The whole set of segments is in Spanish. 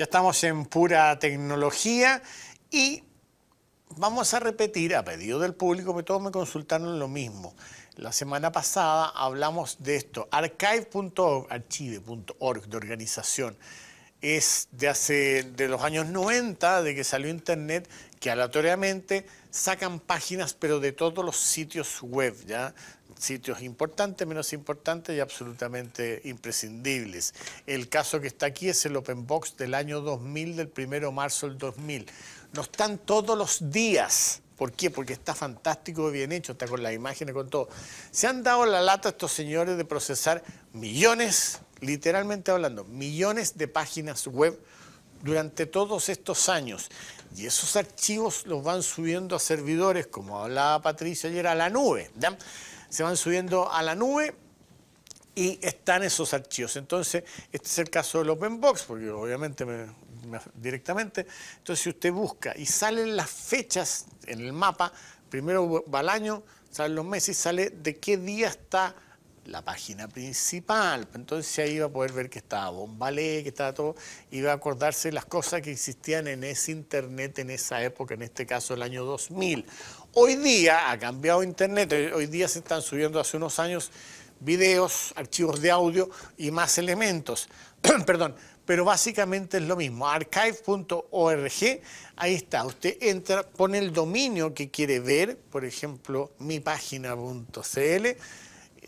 ya estamos en pura tecnología y vamos a repetir a pedido del público, que todos me consultaron lo mismo. La semana pasada hablamos de esto, archive.org, archive.org de organización. Es de hace de los años 90, de que salió internet, que aleatoriamente sacan páginas, pero de todos los sitios web, ¿ya? sitios importantes, menos importantes y absolutamente imprescindibles. El caso que está aquí es el Open Box del año 2000, del 1 de marzo del 2000. No están todos los días. ¿Por qué? Porque está fantástico, bien hecho, está con las imágenes, con todo. Se han dado la lata estos señores de procesar millones, literalmente hablando, millones de páginas web durante todos estos años. Y esos archivos los van subiendo a servidores, como hablaba Patricia ayer, a la nube. ¿verdad? se van subiendo a la nube y están esos archivos. Entonces, este es el caso del Open Box, porque obviamente me, directamente. Entonces, si usted busca y salen las fechas en el mapa, primero va al año, salen los meses y sale de qué día está la página principal. Entonces ahí va a poder ver que estaba Bombalé, que estaba todo, y va a acordarse las cosas que existían en ese Internet en esa época, en este caso el año 2000. Hoy día ha cambiado Internet, eh, hoy día se están subiendo hace unos años videos, archivos de audio y más elementos. Perdón, pero básicamente es lo mismo. Archive.org, ahí está. Usted entra, pone el dominio que quiere ver, por ejemplo, mi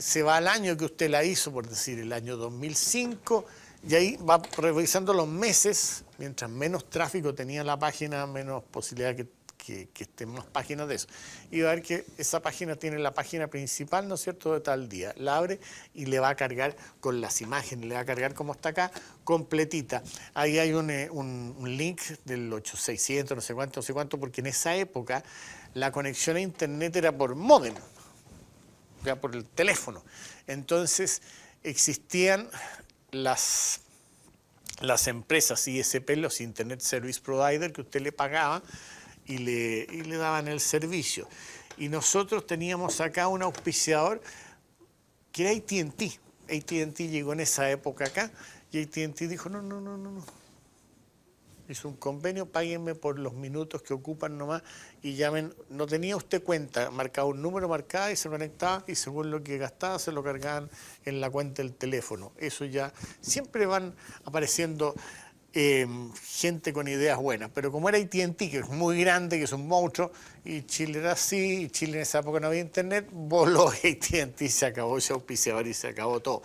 se va al año que usted la hizo, por decir, el año 2005, y ahí va revisando los meses, mientras menos tráfico tenía la página, menos posibilidad que que, que estemos páginas de eso. Y va a ver que esa página tiene la página principal, ¿no es cierto?, de tal día. La abre y le va a cargar con las imágenes, le va a cargar como está acá, completita. Ahí hay un, eh, link del 8600, no sé cuánto, no sé cuánto, porque en esa época la conexión a Internet era por módem, sea, por el teléfono. Entonces existían las las empresas ISP, los Internet Service Provider, que usted le pagaba y le, daban el servicio. Y nosotros teníamos acá un auspiciador que era ATT. ATT llegó en esa época acá y ATT dijo, no, no, no, no, no. Hizo un convenio, páguenme por los minutos que ocupan nomás y llamen. No tenía usted cuenta, marcaba un número, marcaba y se conectaba y según lo que gastaba se lo cargaban en la cuenta del teléfono. Eso ya siempre van apareciendo Em, gente con ideas buenas. Pero como era ATT, que es muy grande, que es un monstruo, y Chile era así, y Chile en esa época no había internet, voló ATT, se acabó ese auspiciador y se acabó todo.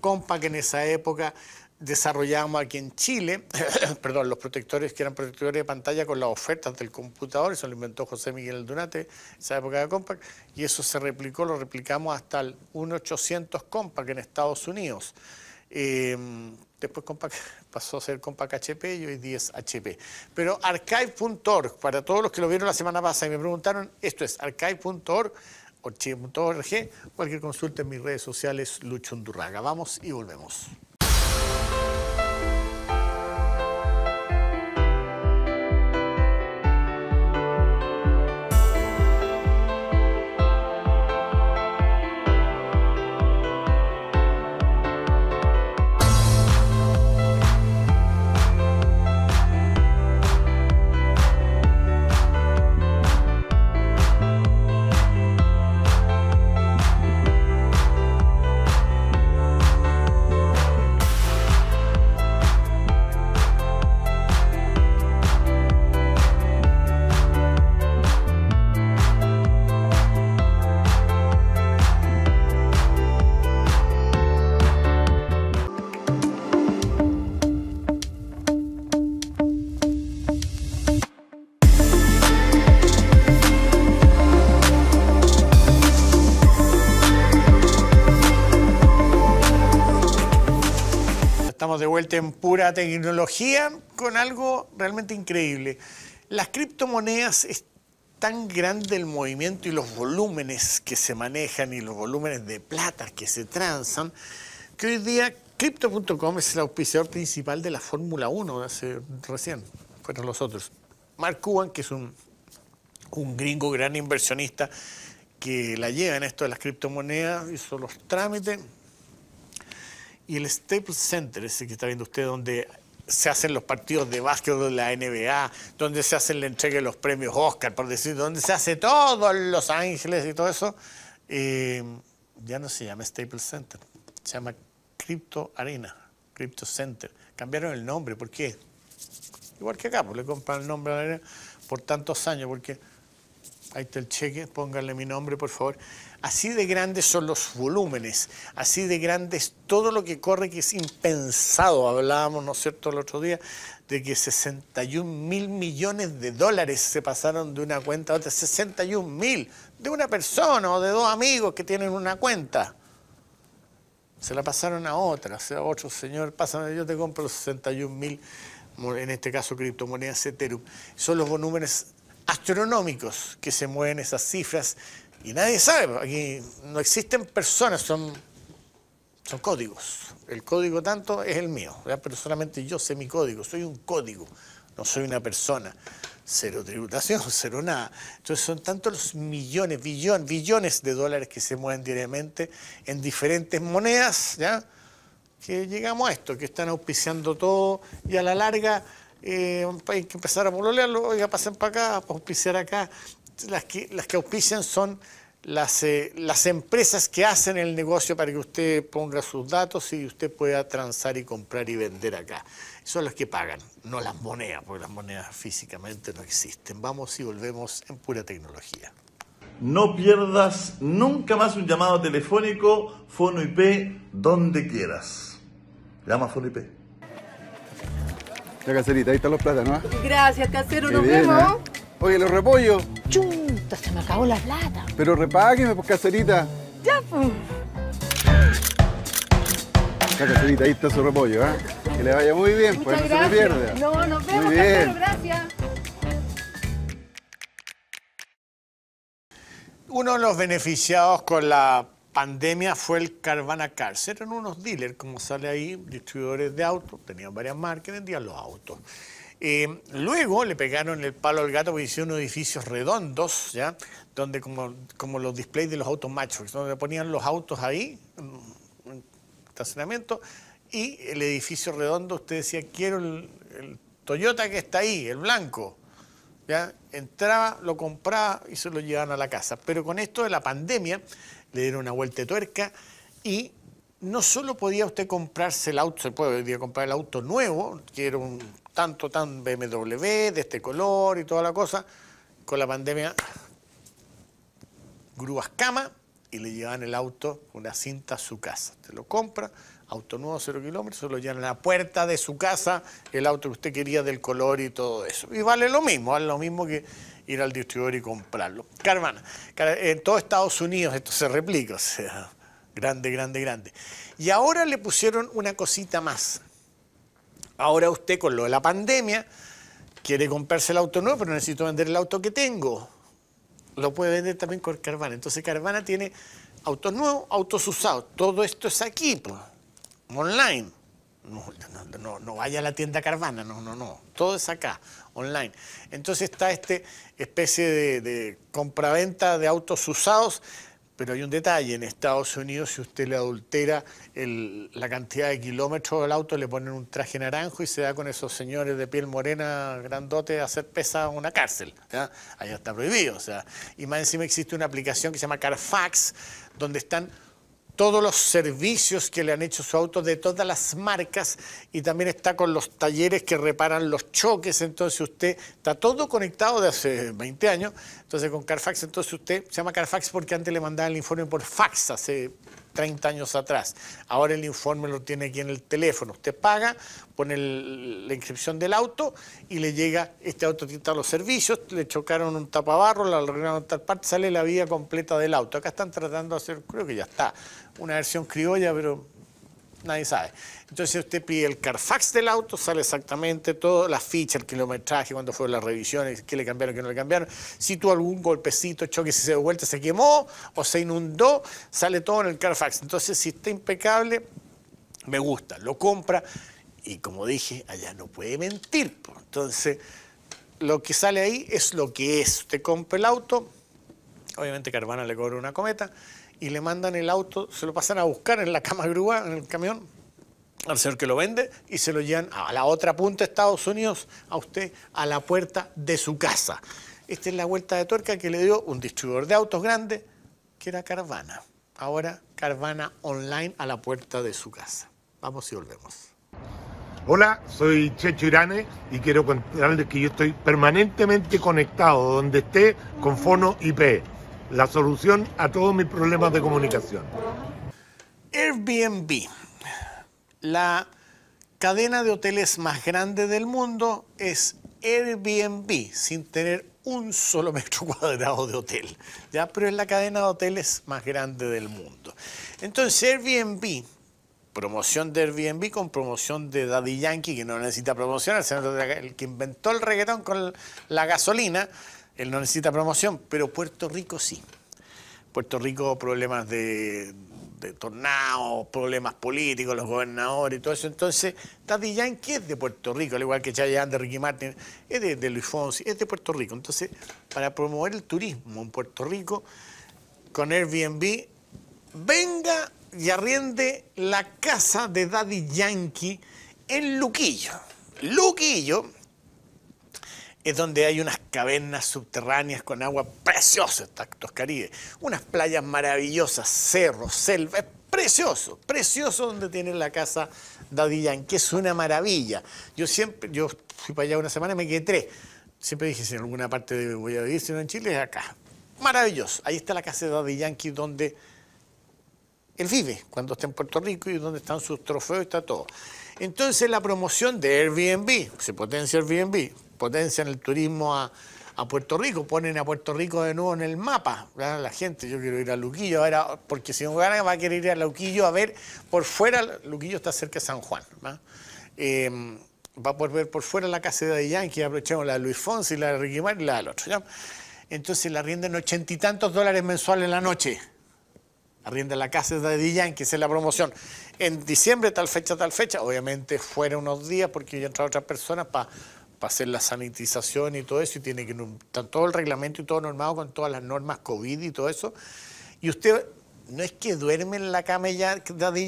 Compa que en esa época desarrollábamos aquí en Chile, perdón, los protectores que eran protectores de pantalla con las ofertas del computador, eso lo inventó José Miguel en esa época de Compaq, y eso se replicó, lo replicamos hasta el 1800 Compaq en Estados Unidos. Em, después pasó a ser Compact HP y hoy 10 HP. Pero archive.org, para todos los que lo vieron la semana pasada y me preguntaron, esto es archive.org, archive.org, cualquier consulta en mis redes sociales, Lucho Undurraga. Vamos y volvemos. vuelta en pura tecnología con algo realmente increíble. Las criptomonedas es tan grande el movimiento y los volúmenes que se manejan y los volúmenes de plata que se transan, que hoy día Crypto.com es el auspiciador principal de la Fórmula 1, hace recién, fueron los otros. Mark Cuban, que es un, un gringo gran inversionista que la lleva en esto de las criptomonedas, hizo los trámites, y el Staples Center, ese que está viendo usted, donde se hacen los partidos de básquet de la NBA, donde se hacen la entrega de los premios Oscar, por decir, donde se hace todo en Los Ángeles y todo eso, ya no se llama Staples Center, se llama Crypto Arena, Crypto Center. Cambiaron el nombre, ¿por qué? Igual que acá, pues le compran el nombre a la arena por tantos años, porque ahí está el cheque, pónganle mi nombre, por favor. Así de grandes son los volúmenes, así de grandes todo lo que corre que es impensado. Hablábamos, ¿no es cierto?, el otro día de que 61 mil millones de dólares se pasaron de una cuenta a otra. 61 mil de una persona o de dos amigos que tienen una cuenta. Se la pasaron a otra, o sea, a otro señor, pásame, yo te compro 61 mil, en este caso criptomonedas Ethereum. Son los volúmenes astronómicos que se mueven esas cifras y nadie sabe, pues, aquí no existen personas, son, son códigos. El código tanto es el mío, pero solamente yo sé mi código, soy un código, no soy una persona. Cero tributación, cero nada. Entonces son tantos los millones, billones, billones de dólares que se mueven diariamente en diferentes monedas, ¿ya? que llegamos a esto, que están auspiciando todo y a la larga eh, hay que empezar a pololearlo, oiga, pasen para acá, para auspiciar acá las que, las que auspician son las, eh, las empresas que hacen el negocio para que usted ponga sus datos y usted pueda transar y comprar y vender acá. Son los que pagan, no las monedas, porque las monedas físicamente no existen. Vamos y volvemos en pura tecnología. No pierdas nunca más un llamado telefónico, Fono IP, donde quieras. Llama Fono IP. La caserita, ahí están los plátanos. Gracias, casero, nos vemos. ¿eh? Oye, los repollos. Chuta, se me acabó la plata. Pero repágueme, pues, caserita. Ya, pues. Caserita, ahí está su repollo, ¿eh? Que le vaya muy bien, pues no se lo pierda. No, nos vemos, muy bien. Casero, gracias. Uno de los beneficiados con la pandemia fue el Carvana Cars. Eran unos dealers, como sale ahí, distribuidores de autos, tenían varias marcas, vendían los autos. Eh, luego le pegaron el palo al gato porque hicieron edificios redondos, ¿ya? Donde como, como los displays de los autos Matrix, donde ponían los autos ahí, mm, en estacionamiento, y el edificio redondo, usted decía, quiero el, Toyota que está ahí, el blanco. ¿ya? Entraba, lo compraba y se lo llevaban a la casa. Pero con esto de la pandemia, le dieron una vuelta de tuerca y no solo podía usted comprarse el auto, se puede comprar el auto nuevo, quiero un tanto, tan BMW, de este color y toda la cosa. Con la pandemia, grúas cama y le llevan el auto, una cinta a su casa. Te lo compra, auto nuevo, cero kilómetros, se lo llevan a la puerta de su casa, el auto que usted quería del color y todo eso. Y vale lo mismo, vale lo mismo que ir al distribuidor y comprarlo. Carmana, en todos Estados Unidos esto se replica, o sea, grande, grande, grande. Y ahora le pusieron una cosita más, Ahora usted con lo de la pandemia quiere comprarse el auto nuevo, pero necesito vender el auto que tengo. Lo puede vender también con Carvana. Entonces Carvana tiene autos nuevos, autos usados. Todo esto es aquí, pues, online. No, vaya a la tienda Carvana, no, no, no. Todo es acá, online. Entonces está esta especie de, de compraventa de autos usados pero hay un detalle, en Estados Unidos si usted le adultera la cantidad de kilómetros del auto, le ponen un traje naranjo y se da con esos señores de piel morena grandote a hacer pesa en una cárcel. ¿ya? Allá está prohibido. O sea. Y más encima existe una aplicación que se llama Carfax, donde están todos los servicios que le han hecho su auto de todas las marcas y también está con los talleres que reparan los choques, entonces usted está todo conectado de hace 20 años, entonces con Carfax, entonces usted se llama Carfax porque antes le mandaban el informe por fax hace 30 años atrás, ahora el informe lo tiene aquí en el teléfono, usted paga, pone la inscripción del auto y le llega, este auto tiene los servicios, le chocaron un tapabarro, la arreglaron tal parte, sale la vía completa del auto, acá están tratando de hacer, creo que ya está una versión criolla, pero nadie sabe. Entonces usted pide el Carfax del auto, sale exactamente todo, la ficha, el kilometraje, cuándo fueron las revisiones, qué le cambiaron, qué no le cambiaron. Si tuvo algún golpecito, choque, si se dio vuelta, se quemó o se inundó, sale todo en el Carfax. Entonces, si está impecable, me gusta, lo compra y como dije, allá no puede mentir. Pues. Entonces, lo que sale ahí es lo que es. Usted compra el auto, obviamente Carvana le cobra una cometa, y le mandan el auto, se lo pasan a buscar en la cama grúa, en el camión, al señor que lo vende y se lo llevan a la otra punta de Estados Unidos, a usted, a la puerta de su casa. Esta es la vuelta de tuerca que le dio un distribuidor de autos grande, que era Carvana. Ahora Carvana online a la puerta de su casa. Vamos y volvemos. Hola, soy Checho Irane y quiero contarles que yo estoy permanentemente conectado donde esté con Fono IP la solución a todos mis problemas de comunicación. Airbnb, la cadena de hoteles más grande del mundo es Airbnb, sin tener un solo metro cuadrado de hotel, pero es la cadena de hoteles más grande del mundo. Entonces Airbnb, promoción de Airbnb con promoción de Daddy Yankee, que no necesita promocionar, el que inventó el reggaetón con la gasolina, él no necesita promoción, pero Puerto Rico sí. Puerto Rico, problemas de, tornados, problemas políticos, los gobernadores y todo eso. Entonces, Daddy Yankee es de Puerto Rico, al igual que Chayanne de Ricky Martin, es de, de, Luis Fonsi, es de Puerto Rico. Entonces, para promover el turismo en Puerto Rico, con Airbnb, venga y arriende la casa de Daddy Yankee en Luquillo. Luquillo es donde hay unas cavernas subterráneas con agua preciosa, Tactos Caribe. Unas playas maravillosas, cerros, selvas. Es precioso, precioso donde tiene la casa Daddy Yankee. Es una maravilla. Yo siempre, yo fui para allá una semana y me quedé tres. Siempre dije, si en alguna parte voy a vivir, si no en Chile, es acá. Maravilloso. Ahí está la casa de Daddy Yankee donde él vive cuando está en Puerto Rico y donde están sus trofeos está todo. Entonces la promoción de Airbnb, se potencia Airbnb, potencian el turismo a, Puerto Rico, ponen a Puerto Rico de nuevo en el mapa. La gente, yo quiero ir a Luquillo ahora, porque si no gana va a querer ir a Luquillo a ver por fuera, Luquillo está cerca de San Juan, va em, a poder ver por fuera la casa de ...que aprovechamos la de Luis Fonsi, la de Ricky y la del otro. Entonces la arrienden ochenta y tantos dólares mensuales en la noche. Arrienda la casa de Adiyan que es la promoción. En diciembre, tal fecha, tal fecha, obviamente fuera unos días porque ya entrado otras personas para para hacer la sanitización y todo eso, y tiene que estar todo el reglamento y todo normado con todas las normas COVID y todo eso. Y usted no es que duerme en la cama de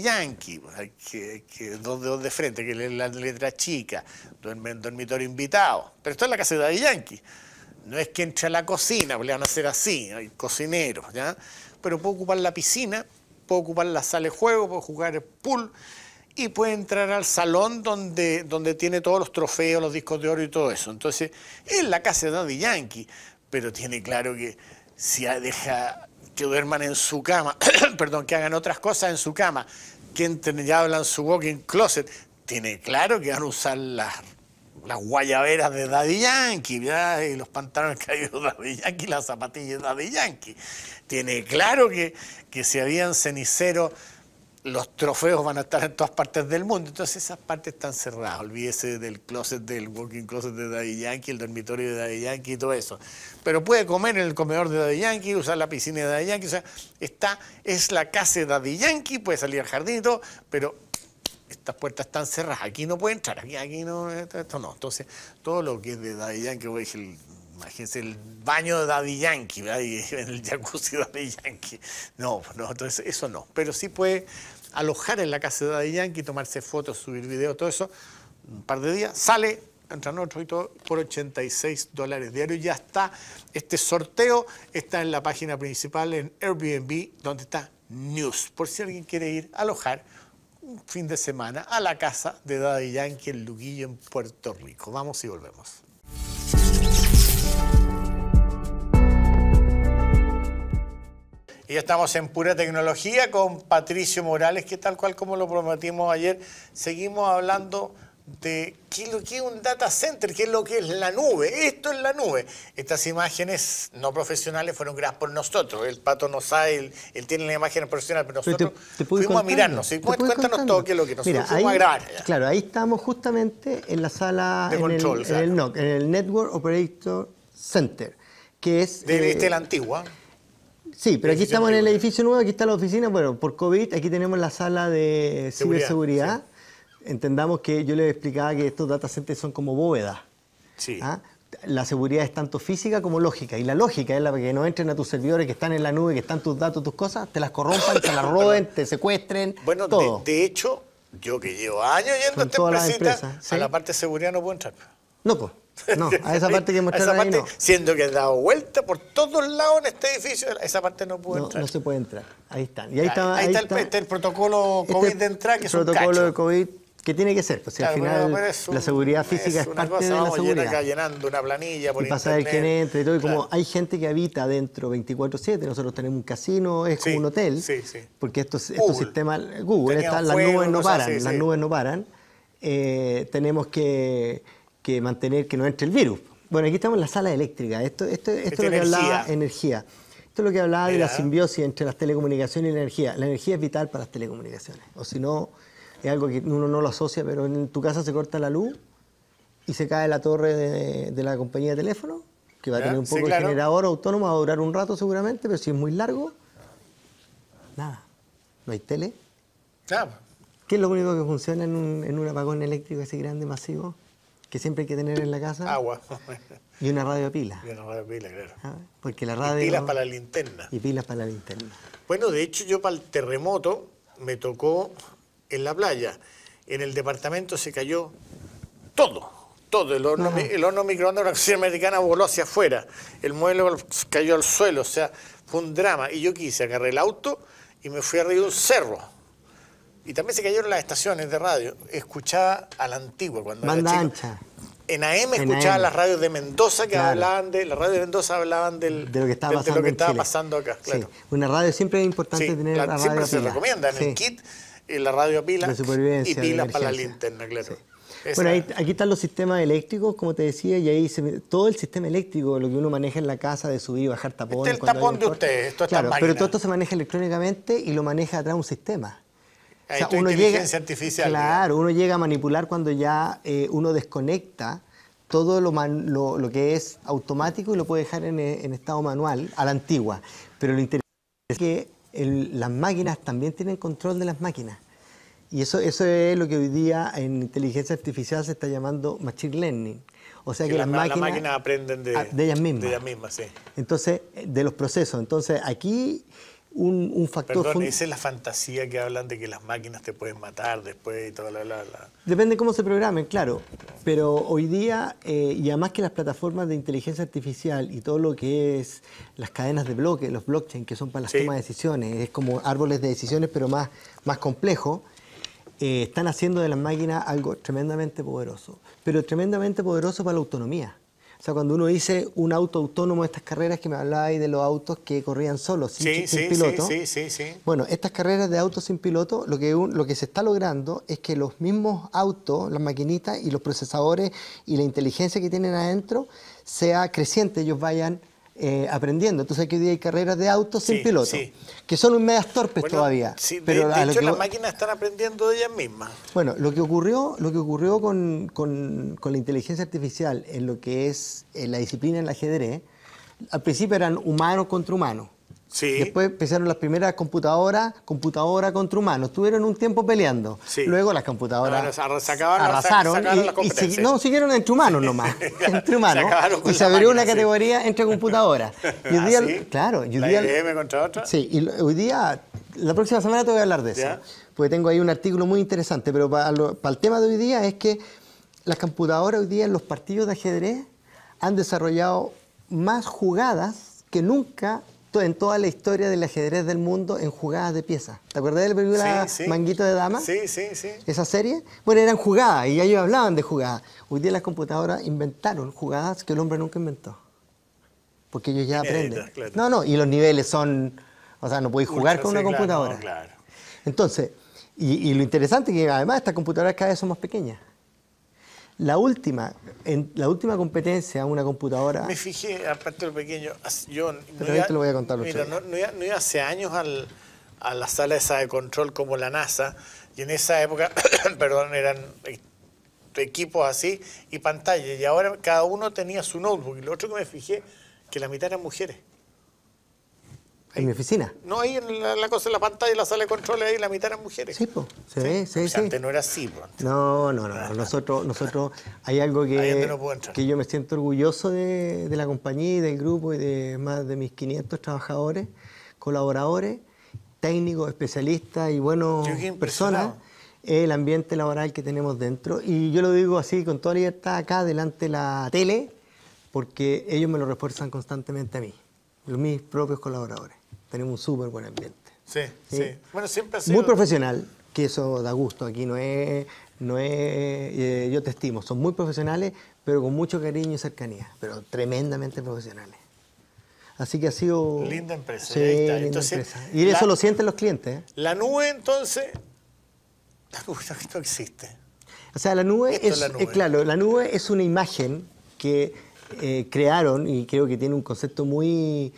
Yankee, pues, que, que dos de frente, que leen la letra chica, duerme en dormitorio invitado, pero esto en la casa de Yankee. No es que entre a la cocina, pues, le van a hacer así, hay cocineros, ¿ya? Pero puedo ocupar la piscina, puedo ocupar la sala de juego, puedo jugar pool, y puede entrar al salón donde, donde tiene todos los trofeos, los discos de oro y todo eso. Entonces, es la casa de Daddy Yankee, pero tiene claro que si deja que duerman en su cama, perdón, que hagan otras cosas en su cama, que entren hablan su walking closet, tiene claro que van a usar las, las guayaberas de Daddy Yankee, y los pantalones caídos de Daddy Yankee, las zapatillas de Daddy Yankee. Tiene claro que, que si habían ceniceros los trofeos van a estar en todas partes del mundo, entonces esas partes están cerradas. Olvídese del closet, del walking closet de Daddy Yankee, el dormitorio de Daddy Yankee y todo eso. Pero puede comer en el comedor de Daddy Yankee, usar la piscina de Daddy Yankee, o sea, está, es la casa de Daddy Yankee, puede salir al jardín pero estas puertas están cerradas, aquí no puede entrar, aquí, no, esto, no. Entonces, todo lo que es de Daddy Yankee, imagínense el baño de Daddy Yankee, ¿verdad? en el jacuzzi de Daddy Yankee. No, no, entonces eso no. Pero sí puede alojar en la casa de Daddy Yankee, tomarse fotos, subir videos, todo eso, un par de días, sale, entran otro y todo, por 86 dólares diarios. Ya está este sorteo, está en la página principal en Airbnb, donde está News, por si alguien quiere ir a alojar un fin de semana a la casa de Daddy Yankee en Luguillo, en Puerto Rico. Vamos y volvemos. Y estamos en pura tecnología con Patricio Morales, que tal cual como lo prometimos ayer, seguimos hablando de qué es lo que es un data center, qué es lo que es la nube. Esto es la nube. Estas imágenes no profesionales fueron creadas por nosotros. El pato no sabe, él, tiene la imagen profesional, pero nosotros fuimos a mirarnos. Cuéntanos todo qué es lo que nosotros fuimos a grabar. Claro, ahí estamos justamente en la sala, de control, el, en, el Network Operator Center, que es... De, eh, la antigua. Sí, pero aquí estamos en el edificio nuevo, aquí está la oficina, bueno, por COVID, aquí tenemos la sala de ciberseguridad. Entendamos que yo les explicaba que estos data centers son como bóvedas. Sí. ¿ah? La seguridad es tanto física como lógica. Y la lógica es la que no entren a tus servidores que están en la nube, que están tus datos, tus cosas, te las corrompan, te las roben, te secuestren. Bueno, todo. De, hecho, yo que llevo años yendo a esta empresita, a la parte de seguridad no puedo entrar. No, pues. No, a esa parte que mostraron ahí no. Siendo que he dado vuelta por todos lados en este edificio, esa parte no puede entrar. No se puede entrar, ahí está. Y ahí, está, el, protocolo este COVID de entrada, que es un protocolo de COVID que tiene que ser. O pues, al final la seguridad física es, parte de la seguridad. llenando una planilla por y entra y todo. Y como hay gente que habita dentro 24/7, nosotros tenemos un casino, es como un hotel, sí, sí. porque estos, sistemas, Google, las nubes no paran, las nubes no paran. tenemos que que mantener que no entre el virus. Bueno, aquí estamos en la sala eléctrica. Esto, esto, esto es lo que hablaba energía. Esto es lo que hablaba de la simbiosis entre las telecomunicaciones y la energía. La energía es vital para las telecomunicaciones. O si no, es algo que uno no lo asocia, pero en tu casa se corta la luz y se cae la torre de, la compañía de teléfono, que va a tener un poco de generador autónomo, va a durar un rato seguramente, pero si es muy largo, nada. No hay tele. Claro. ¿Qué es lo único que funciona en un, en un apagón eléctrico así grande, masivo? que siempre hay que tener en la casa. Agua. Y una radio pila. Y una radio pila, claro. Ah, porque la Y pilas para la linterna. Y pilas para la linterna. Bueno, de hecho yo para el terremoto me tocó en la playa. En el departamento se cayó todo, todo. El horno, el microondas de la cocina americana voló hacia afuera. El mueble cayó al suelo, o sea, fue un drama. Y yo quise, agarré el auto y me fui arriba de un cerro y también se cayeron las estaciones de radio. Escuchaba a la antigua cuando Banda era chico. ancha. En AM escuchaba las radios de Mendoza que hablaban de. Las radios de Mendoza hablaban del, de lo que estaba, pasando, acá. Una radio siempre es importante tener la, radio Siempre se recomienda en el kit eh, la radio a pila y pila para la linterna, claro. Bueno, ahí, aquí están los sistemas eléctricos, como te decía, y ahí se, todo el sistema eléctrico, lo que uno maneja en la casa de subir y bajar tapones. Este es el tapón de ustedes, esto está Claro, pero todo esto se maneja electrónicamente y lo maneja atrás un sistema artificial. Claro, uno llega a manipular cuando ya eh, uno desconecta todo lo, lo, que es automático y lo puede dejar en, estado manual, a la antigua. Pero lo interesante es que las máquinas también tienen control de las máquinas. Y eso, eso es lo que hoy día en inteligencia artificial se está llamando machine learning. O sea que, las, máquinas, aprenden de, de, ellas mismas. De ellas mismas, sí. Entonces, eh, de los procesos. Entonces, aquí un, factor... Perdón, esa es la fantasía que hablan de que las máquinas te pueden matar después y todo, la... la Depende cómo se programen, claro. Pero hoy día, eh, y además que las plataformas de inteligencia artificial y todo lo que es las cadenas de bloques, los blockchain, que son para las tomas de decisiones, es como árboles de decisiones, pero más, más complejo, eh, están haciendo de las máquinas algo tremendamente poderoso. Pero tremendamente poderoso para la autonomía. O sea, cuando uno dice un auto autónomo, de estas carreras que me hablabais de los autos que corrían solos, sin, piloto. Sí, sí, sí, Bueno, estas carreras de autos sin piloto, lo que, lo que se está logrando es que los mismos autos, las maquinitas y los procesadores y la inteligencia que tienen adentro sea creciente, ellos vayan eh, aprendiendo. Entonces aquí hay carreras de autos sin piloto, que son un medias torpes todavía. pero de, las máquinas están aprendiendo de ellas mismas. Bueno, lo que ocurrió, lo que ocurrió con, la inteligencia artificial en lo que es en eh, la disciplina en el ajedrez, al principio eran humanos contra humanos. Después empezaron las primeras computadoras, computadora contra humanos. Estuvieron un tiempo peleando. Luego las computadoras arrasaron. no, siguieron entre humanos nomás. entre humanos. y se abrió una categoría entre computadoras. Ah, y hoy día, claro, y día, contra otra. Sí, y hoy día, la próxima semana te voy a hablar de eso. Porque tengo ahí un artículo muy interesante, pero para, para el tema de hoy día es que las computadoras hoy día en los partidos de ajedrez han desarrollado más jugadas que nunca en toda la historia del ajedrez del mundo en jugadas de piezas. ¿Te acuerdas del la Manguito de Dama? Sí, sí, sí. Esa serie. Bueno, eran jugadas y ellos hablaban de jugadas. Hoy día las computadoras inventaron jugadas que el hombre nunca inventó. Porque ellos ya aprenden. No, no, y los niveles son. O sea, no podéis jugar con una computadora. Entonces, y, y lo interesante es que además estas computadoras cada vez son más pequeñas. La última, en la última competencia, una computadora. Me fijé, aparte de pequeño, yo. no iba, voy a contar no, iba, hace años a la sala esa de control como la NASA, y en esa época, perdón, eran e, equipos así y pantallas, y ahora cada uno tenía su notebook. Y lo otro que me fijé, que la mitad eran mujeres. ¿En mi oficina? No, ahí en la, cosa, en la pantalla, en la sala de control, ahí la mitad eran mujeres. Sí, pues. se ve, sí, o sea, Antes no era así, No, no, no, Nosotros, nosotros hay algo que, que yo me siento orgulloso de, la compañía y del grupo y de más de mis 500 trabajadores, colaboradores, técnicos, especialistas y buenos personas. El ambiente laboral que tenemos dentro. Y yo lo digo así, con toda libertad, acá delante de la tele, porque ellos me lo refuerzan constantemente a mí, mis propios colaboradores tenemos un súper buen ambiente. Sí, sí, Bueno, siempre ha sido... Muy profesional, que eso da gusto. Aquí no es... No eh, yo te estimo, son muy profesionales, pero con mucho cariño y cercanía, pero tremendamente profesionales. Así que ha sido... Linda empresa. Sí, empresa. Y eso lo sienten los clientes. ¿eh? La nube, entonces... ...esto existe. O sea, la nube, es, claro, la nube es una imagen que eh, crearon y creo que tiene un concepto muy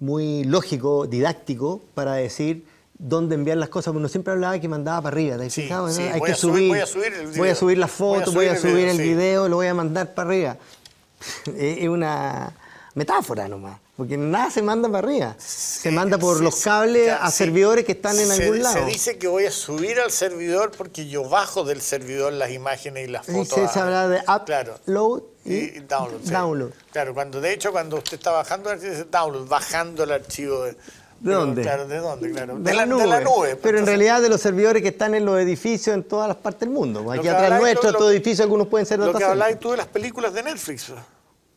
muy lógico, didáctico, para decir dónde enviar las cosas. Uno siempre hablaba que mandaba para arriba, ¿te fijado? Hay que subir, voy a subir el video. Voy a subir la foto, voy a subir, el, video, lo voy a mandar para arriba. es una metáfora nomás, porque nada se manda para arriba. se manda por los cables a servidores que están en algún lado. Se dice que voy a subir al servidor porque yo bajo del servidor las imágenes y las fotos. se, se habla de upload y download. Claro, cuando de hecho cuando usted está bajando el dice download, bajando el archivo de dónde? Claro, ¿de dónde? Claro. De, la, nube. Pues, pero en realidad de los servidores que están en los edificios en todas las partes del mundo. Pues, Aquí atrás nuestro, todo edificio, algunos pueden ser de Lo que tú de las películas de Netflix.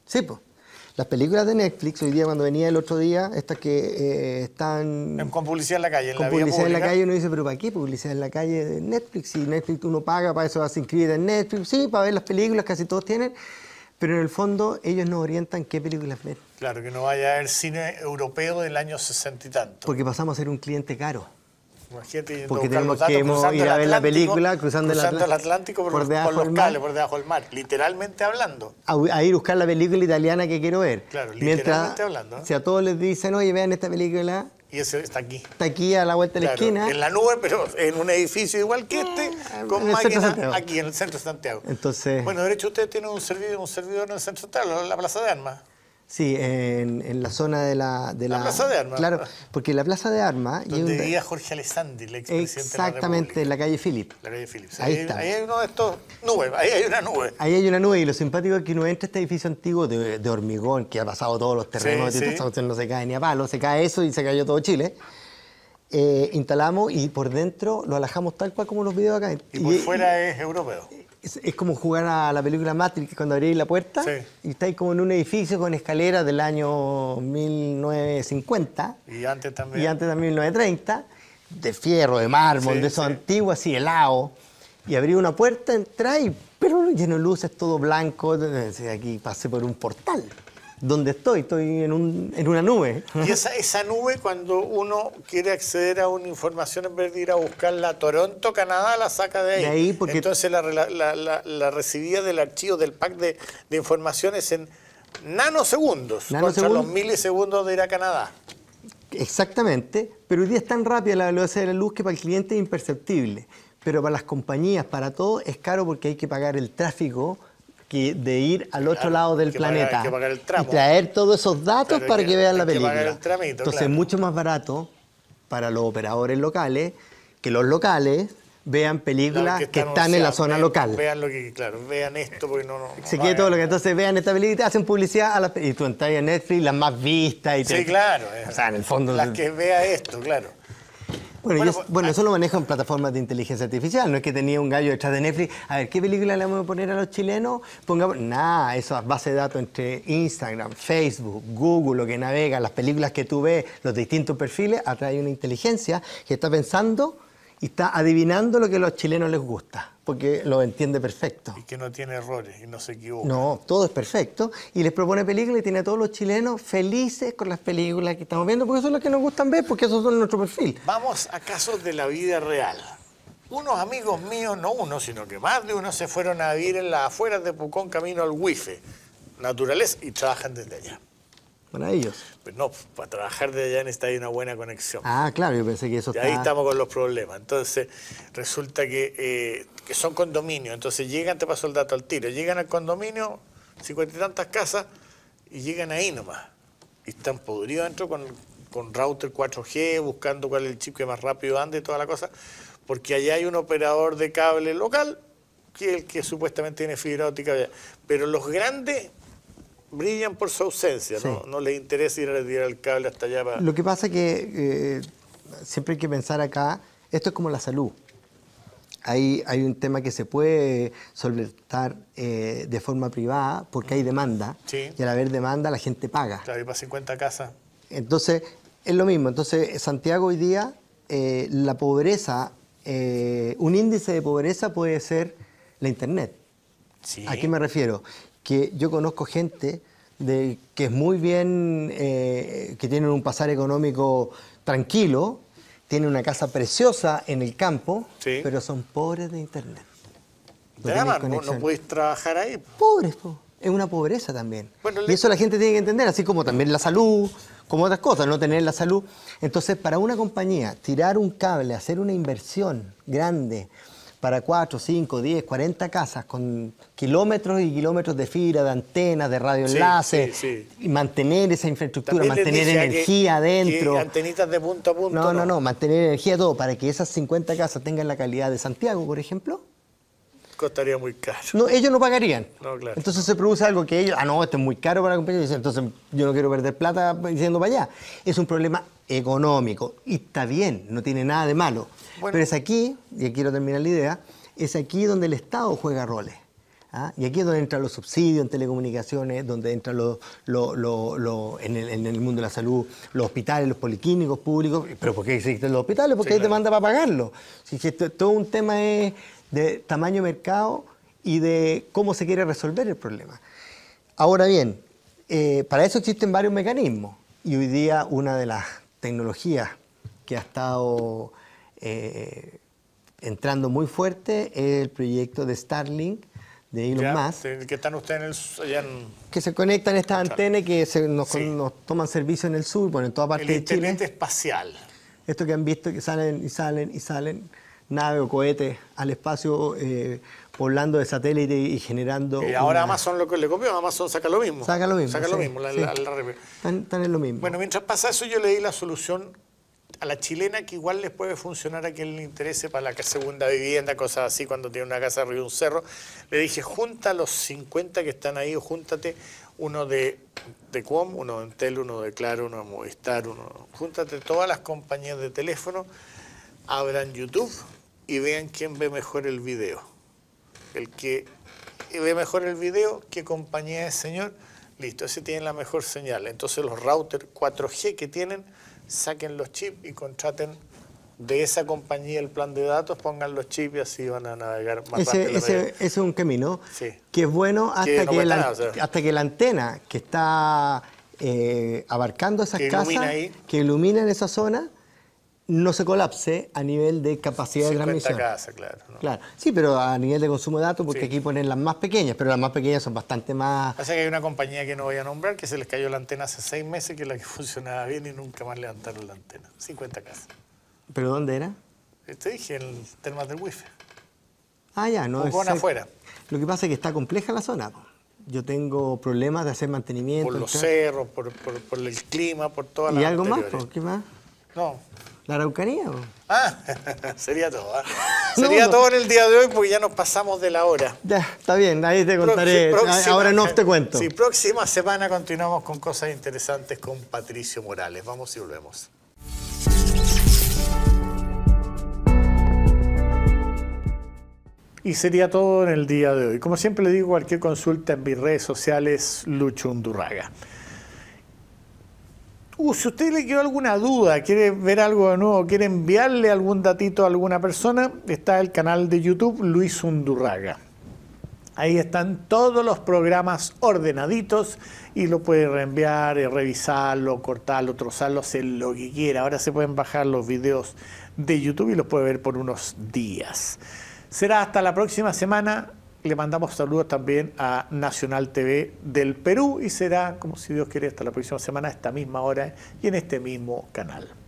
Sí, pues. Las películas de Netflix, hoy día cuando venía el otro día, estas que eh, están... Con publicidad en la calle, en con la publicidad en la calle uno dice, pero ¿para qué publicidad en la calle de Netflix? y Netflix uno paga para eso, vas a inscribir en Netflix, sí, para ver las películas, casi todos tienen pero en el fondo ellos nos orientan qué películas ver. Claro, que no vaya a cine europeo del año sesenta y tanto. Porque pasamos a ser un cliente caro. Porque tenemos que ir a ver la película cruzando, el, Atlántico, por, los cales, por debajo del mar, literalmente hablando. A, a, ir buscar la película italiana que quiero ver. Claro, literalmente Mientras, hablando. Si a todos les dicen, oye, vean esta película. Y ese está aquí. Está aquí a la vuelta de la esquina. En la nube, pero en un edificio igual que ah, este, con máquinas aquí en el centro de Santiago. Entonces. Bueno, de hecho, usted tiene un servidor, un servidor en el centro de Santiago, en la Plaza de Armas. Sí, en, en, la zona de la... De la, Plaza de Armas. Claro, porque la Plaza de Armas... Donde vivía Jorge Alessandri, el expresidente Exactamente, de la en la calle Philip. La calle Philip. Ahí, está. Ahí hay uno de estos ahí hay una nube. Ahí hay una nube y lo simpático es que uno entra a este edificio antiguo de, hormigón que ha pasado todos los terrenos, sí, esta sí. no se cae ni a palo, se cae eso y se cayó todo Chile. Eh, instalamos y por dentro lo alajamos tal cual como los videos acá. Y por fuera es europeo. Es, como jugar a la película Matrix cuando abrí la puerta y estáis como en un edificio con escaleras del año 1950. Y antes también. Y antes 1930, de fierro, de mármol, de esos antiguo, antiguos, así helado. Y abrí una puerta, entra y pero lleno de luces, todo blanco. Aquí pasé por un portal donde estoy, estoy en, un, en una nube. Y esa, esa nube, cuando uno quiere acceder a una información, en vez de ir a buscarla a Toronto, Canadá, la saca de ahí. De ahí porque... Entonces la, la, recibía del archivo, del pack de, de informaciones en nanosegundos, ¿Nanosegundos? los milisegundos de ir a Canadá. Exactamente, pero hoy día es tan rápida la velocidad de la luz que para el cliente es imperceptible. Pero para las compañías, para todo, es caro porque hay que pagar el tráfico, de ir al otro lado del planeta y traer todos esos datos para que, vean la película. Entonces es mucho más barato para los operadores locales que los locales vean películas que están, en la zona local. Vean lo que, claro, vean esto porque no... Se todo lo que... Entonces vean esta película, hacen publicidad a la, y tú entras en Netflix, las más vistas y... Sí, claro. O eh. sea, en el fondo... Las que vea esto, claro. Bueno, bueno, pues, ah. eso lo manejan plataformas de inteligencia artificial, no es que tenía un gallo detrás de Netflix, a ver, ¿qué película le vamos a poner a los chilenos? Pongamos, nada, esa base de datos entre Instagram, Facebook, Google, lo que navega, las películas que tú ves, los distintos perfiles, atrae una inteligencia que está pensando y está adivinando lo que a los chilenos les gusta porque lo entiende perfecto. Y que no tiene errores y no se equivoca. No, todo es perfecto. Y les propone películas y tiene a todos los chilenos felices con las películas que estamos viendo, porque son las que nos gustan ver, porque esos son nuestro perfil. Vamos a casos de la vida real. Unos amigos míos, no uno, sino que más de uno, se fueron a vivir en las afueras de Pucón camino al Wife, naturaleza, y trabajan desde allá. Para ellos. Pues no, para trabajar desde allá necesita hay una buena conexión. Ah, claro, yo pensé que eso y ahí estamos con los problemas. Entonces, resulta que eh, que son condominios, entonces llegan, te paso el dato al tiro, llegan al condominio, cincuenta y tantas casas, y llegan ahí nomás. Y están podridos dentro con, router 4G, buscando cuál es el chip que más rápido anda y toda la cosa, porque allá hay un operador de cable local, que es el que supuestamente tiene fibra óptica Pero los grandes brillan por su ausencia, ¿no? les interesa ir a retirar el cable hasta allá. Lo que pasa es que eh, siempre hay que pensar acá, esto es como la salud hay un tema que se puede solventar eh, de forma privada porque hay demanda. Y al haber demanda la gente paga. Claro, y para 50 casas. Entonces, es lo mismo. Entonces, Santiago hoy día, eh, la pobreza, eh, un índice de pobreza puede ser la Internet. ¿A qué me refiero? Que yo conozco gente que es muy bien, que tienen un pasar económico tranquilo, tiene una casa preciosa en el campo, pero son pobres de internet. No, puedes trabajar ahí. Pobres, es una pobreza también. y eso la gente tiene que entender, así como también la salud, como otras cosas, no tener la salud. Entonces, para una compañía, tirar un cable, hacer una inversión grande, para 4, 5, 10, 40 casas con kilómetros y kilómetros de fibra, de antenas, de radioenlaces, y mantener esa infraestructura, mantener energía adentro. antenitas de punto a punto. No, no, no, mantener energía todo para que esas 50 casas tengan la calidad de Santiago, por ejemplo costaría muy caro. No, ellos no pagarían. Entonces se produce algo que ellos, ah, no, esto es muy caro para la compañía, entonces yo no quiero perder plata diciendo para allá. Es un problema económico y está bien, no tiene nada de malo. Pero es aquí, y aquí quiero terminar la idea, es aquí donde el Estado juega roles. ¿ah? Y aquí es donde entran los subsidios en telecomunicaciones, donde entran los, en, el, mundo de la salud, los hospitales, los policlínicos públicos. ¿Pero por qué existen los hospitales? Porque hay demanda para pagarlo. Si, si, todo un tema es de tamaño mercado y de cómo se quiere resolver el problema. Ahora bien, eh, para eso existen varios mecanismos y hoy día una de las tecnologías que ha estado eh, entrando muy fuerte es el proyecto de Starlink de Elon Musk. Que están ustedes en Que se conectan estas antenas que nos, toman servicio en el sur, bueno, en toda parte de Chile. El espacial. Esto que han visto que salen y salen y salen nave o cohete al espacio poblando eh, de satélite y generando... Y eh, ahora más Amazon lo que le copió, Amazon saca lo mismo. Saca lo mismo. Saca lo mismo. La, en lo mismo. Bueno, mientras pasa eso yo le di la solución a la chilena que igual les puede funcionar a quien le interese para la segunda vivienda, cosas así, cuando tiene una casa arriba de un cerro. Le dije, junta los 50 que están ahí, júntate uno de, de Cuom, uno de Entel, uno de Claro, uno de Movistar, uno... Júntate todas las compañías de teléfono, abran YouTube y vean quién ve mejor el video. El que ve mejor el video, qué compañía es, señor, listo, ese tiene la mejor señal. Entonces los routers 4G que tienen, saquen los chips y contraten de esa compañía el plan de datos, pongan los chips y así van a navegar más rápido. Ese, es un camino que es bueno hasta que, la, hasta que la antena que está eh, abarcando esas que ilumina en esa zona, no se colapse a nivel de capacidad de transmisión. Casa, claro, claro. Sí, pero a nivel de consumo de datos, porque aquí ponen las más pequeñas, pero las más pequeñas son bastante más... Pasa que hay una compañía que no voy a nombrar que se les cayó la antena hace seis meses, que es la que funcionaba bien y nunca más levantaron la antena. 50 casas. ¿Pero dónde era? Eh, te dije, en el tema del wifi. Ah, ya, no es... afuera. Lo que pasa es que está compleja la zona. Yo tengo problemas de hacer mantenimiento. Por los cerros, por, por, el clima, por toda la... ¿Y algo más? qué más? No. ¿La Araucanía? Ah, sería todo. ¿ah? sería todo en el día de hoy porque ya nos pasamos de la hora. Ya, está bien, ahí te contaré. Ahora no te cuento. Sí, próxima semana continuamos con cosas interesantes con Patricio Morales. Vamos y volvemos. Y sería todo en el día de hoy. Como siempre le digo, cualquier consulta en mis redes sociales, Lucho Undurraga. Uh, si a usted le quedó alguna duda, quiere ver algo de nuevo, quiere enviarle algún datito a alguna persona, está el canal de YouTube Luis Undurraga. Ahí están todos los programas ordenaditos y lo puede reenviar, eh, revisarlo, cortarlo, trozarlo, hacer lo que quiera. Ahora se pueden bajar los videos de YouTube y los puede ver por unos días. Será hasta la próxima semana. Le mandamos saludos también a Nacional TV del Perú y será, como si Dios quiere, hasta la próxima semana, a esta misma hora y en este mismo canal.